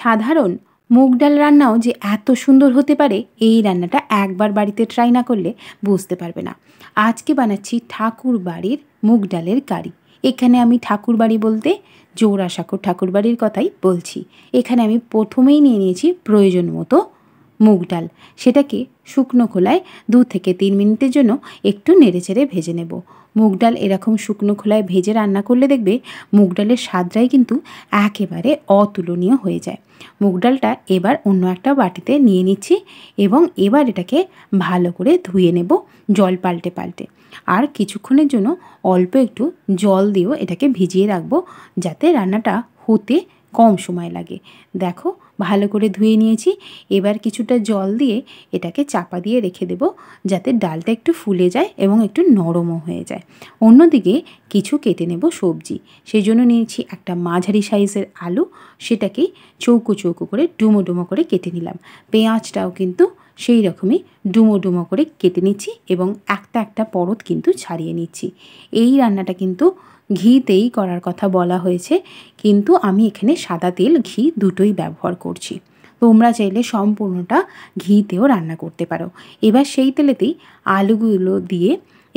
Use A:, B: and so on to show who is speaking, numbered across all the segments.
A: সাধারণ মুগ ডাল রান্নাও যে এত সুন্দর হতে পারে এই রান্নাটা একবার বাড়িতে ট্রাই না করলে বুঝতে পারবে না আজকে বানাচ্ছি ঠাকুর বাড়ির মুগ ডালের কারি এখানে আমি ঠাকুর বাড়ি বলতে জোড়াসাঁকো ঠাকুর বাড়ির কথাই বলছি এখানে আমি প্রথমেই নিয়ে নিয়েছি প্রয়োজন মতো মুগ ডাল সেটাকে শুকনো খোলায় দু থেকে তিন মিনিটের জন্য একটু নেড়েচেড়ে ভেজে নেব মুগ ডাল এরকম শুকনো খোলায় ভেজে রান্না করলে দেখবে মুগ ডালের স্বাদটাই কিন্তু একেবারে অতুলনীয় হয়ে যায় মুগ ডালটা এবার অন্য একটা বাটিতে নিয়ে নিচ্ছি এবং এবার এটাকে ভালো করে ধুয়ে নেব জল পাল্টে পাল্টে আর কিছুক্ষণের জন্য অল্প একটু জল দিয়েও এটাকে ভিজিয়ে রাখবো যাতে রান্নাটা হতে কম সময় লাগে দেখো ভালো করে ধুয়ে নিয়েছি এবার কিছুটা জল দিয়ে এটাকে চাপা দিয়ে রেখে দেব যাতে ডালটা একটু ফুলে যায় এবং একটু নরমও হয়ে যায় অন্যদিকে কিছু কেটে নেব সবজি সেই জন্য নিয়েছি একটা মাঝারি সাইজের আলু সেটাকে চৌকো চৌকো করে ডুমো ডুমো করে কেটে নিলাম পেঁয়াজটাও কিন্তু সেই রকমই ডুমো ডুমো করে কেটে নিচ্ছি এবং একটা একটা পরত কিন্তু ছাড়িয়ে নিচ্ছি এই রান্নাটা কিন্তু ঘিতেই করার কথা বলা হয়েছে কিন্তু আমি এখানে সাদা তেল ঘি দুটোই ব্যবহার করছি তোমরা চাইলে সম্পূর্ণটা ঘিতেও রান্না করতে পারো এবার সেই তেলেতেই আলুগুলো দিয়ে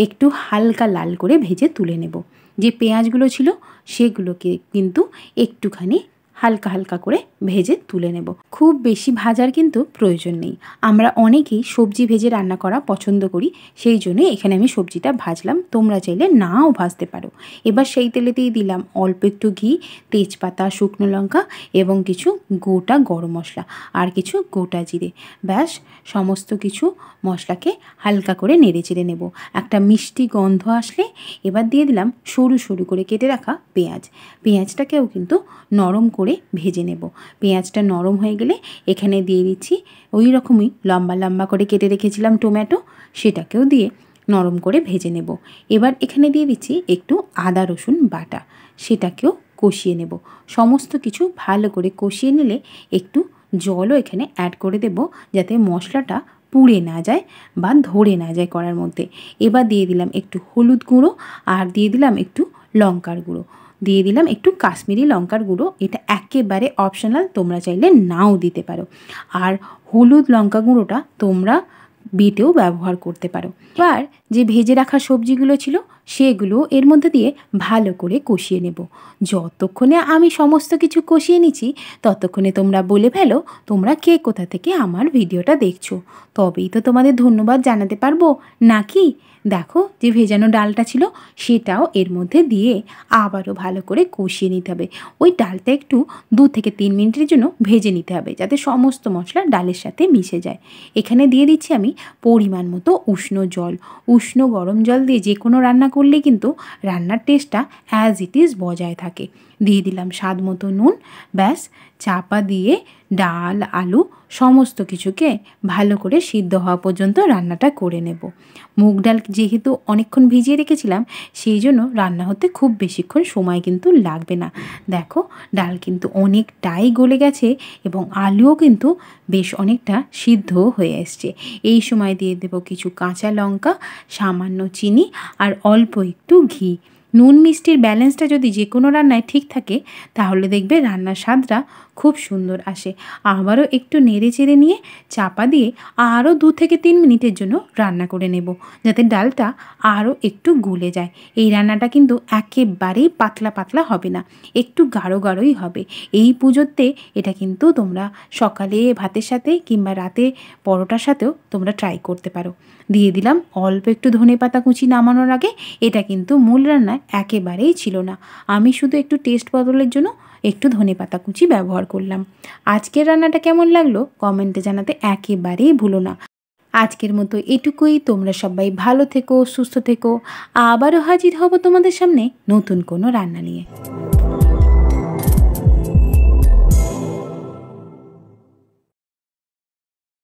A: একটু হালকা লাল করে ভেজে তুলে নেব যে পেঁয়াজগুলো ছিল সেগুলোকে কিন্তু একটুখানি হালকা হালকা করে ভেজে তুলে নেব খুব বেশি ভাজার কিন্তু প্রয়োজন নেই আমরা অনেকেই সবজি ভেজে রান্না করা পছন্দ করি সেই জন্য এখানে আমি সবজিটা ভাজলাম তোমরা চাইলে নাও ভাজতে পারো এবার সেই তেলেতেই দিলাম অল্প একটু ঘি তেজপাতা শুকনো লঙ্কা এবং কিছু গোটা গরম মশলা আর কিছু গোটা জিরে ব্যাস সমস্ত কিছু মশলাকে হালকা করে নেড়ে চেড়ে নেব একটা মিষ্টি গন্ধ আসলে এবার দিয়ে দিলাম সরু সরু করে কেটে রাখা পেঁয়াজ পেঁয়াজটাকেও কিন্তু নরম করে করে ভেজে নেব পেঁয়াজটা নরম হয়ে গেলে এখানে দিয়ে দিচ্ছি ওই রকমই লম্বা লম্বা করে কেটে রেখেছিলাম টোম্যাটো সেটাকেও দিয়ে নরম করে ভেজে নেব এবার এখানে দিয়ে দিচ্ছি একটু আদা রসুন বাটা সেটাকেও কষিয়ে নেব সমস্ত কিছু ভালো করে কষিয়ে নিলে একটু জলও এখানে অ্যাড করে দেব যাতে মশলাটা পুড়ে না যায় বা ধরে না যায় করার মধ্যে এবার দিয়ে দিলাম একটু হলুদ গুঁড়ো আর দিয়ে দিলাম একটু লঙ্কার গুঁড়ো দিয়ে দিলাম একটু কাশ্মীরি লঙ্কার গুঁড়ো এটা একেবারে অপশনাল তোমরা চাইলে নাও দিতে পারো আর হলুদ লঙ্কা গুঁড়োটা তোমরা বেটেও ব্যবহার করতে পারো এবার যে ভেজে রাখা সবজিগুলো ছিল সেগুলো এর মধ্যে দিয়ে ভালো করে কষিয়ে নেব যতক্ষণে আমি সমস্ত কিছু কষিয়ে নিচ্ছি ততক্ষণে তোমরা বলে ফেলো তোমরা কে কোথা থেকে আমার ভিডিওটা দেখছো তবেই তো তোমাদের ধন্যবাদ জানাতে পারবো নাকি দেখো যে ভেজানো ডালটা ছিল সেটাও এর মধ্যে দিয়ে আবারও ভালো করে কষিয়ে নিতে হবে ওই ডালটা একটু দু থেকে তিন মিনিটের জন্য ভেজে নিতে হবে যাতে সমস্ত মশলা ডালের সাথে মিশে যায় এখানে দিয়ে দিচ্ছি আমি পরিমাণ মতো উষ্ণ জল উষ্ণ গরম জল দিয়ে যে কোনো রান্না করলে কিন্তু রান্নার টেস্টটা অ্যাজ ইট ইজ বজায় থাকে দিয়ে দিলাম স্বাদ মতো নুন ব্যাস চাপা দিয়ে ডাল আলু সমস্ত কিছুকে ভালো করে সিদ্ধ হওয়া পর্যন্ত রান্নাটা করে নেব মুগ ডাল যেহেতু অনেকক্ষণ ভিজিয়ে রেখেছিলাম সেই জন্য রান্না হতে খুব বেশিক্ষণ সময় কিন্তু লাগবে না দেখো ডাল কিন্তু অনেকটাই গলে গেছে এবং আলুও কিন্তু বেশ অনেকটা সিদ্ধ হয়ে এসছে এই সময় দিয়ে দেব কিছু কাঁচা লঙ্কা সামান্য চিনি আর অল্প একটু ঘি নুন মিষ্টির ব্যালেন্সটা যদি যে কোনো রান্নায় ঠিক থাকে তাহলে দেখবে রান্নার স্বাদটা খুব সুন্দর আসে আবারও একটু নেড়ে চেড়ে নিয়ে চাপা দিয়ে আরও দু থেকে তিন মিনিটের জন্য রান্না করে নেব যাতে ডালটা আরও একটু গুলে যায় এই রান্নাটা কিন্তু একেবারেই পাতলা পাতলা হবে না একটু গাঢ় গাঢ়ই হবে এই পুজোতে এটা কিন্তু তোমরা সকালে ভাতের সাথে কিংবা রাতে পরোটার সাথেও তোমরা ট্রাই করতে পারো দিয়ে দিলাম অল্প একটু ধনে পাতা কুচি নামানোর আগে এটা কিন্তু মূল রান্না একেবারেই ছিল না আমি শুধু একটু টেস্ট বদলের জন্য একটু ধনে পাতা কুচি ব্যবহার করলাম আজকের রান্নাটা কেমন লাগলো কমেন্টে জানাতে একেবারেই ভুলো না আজকের মতো এটুকুই তোমরা সবাই ভালো থেকো সুস্থ থেকো আবারও হাজির হব তোমাদের সামনে নতুন কোনো রান্না নিয়ে